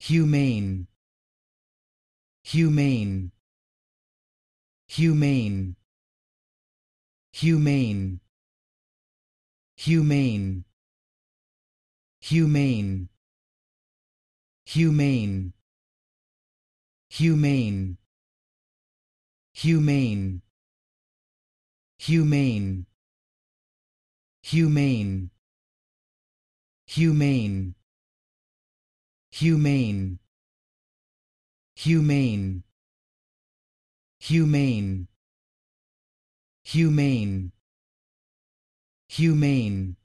humane humane humane humane humane humane humane humane humane humane humane humane humane humane humane humane humane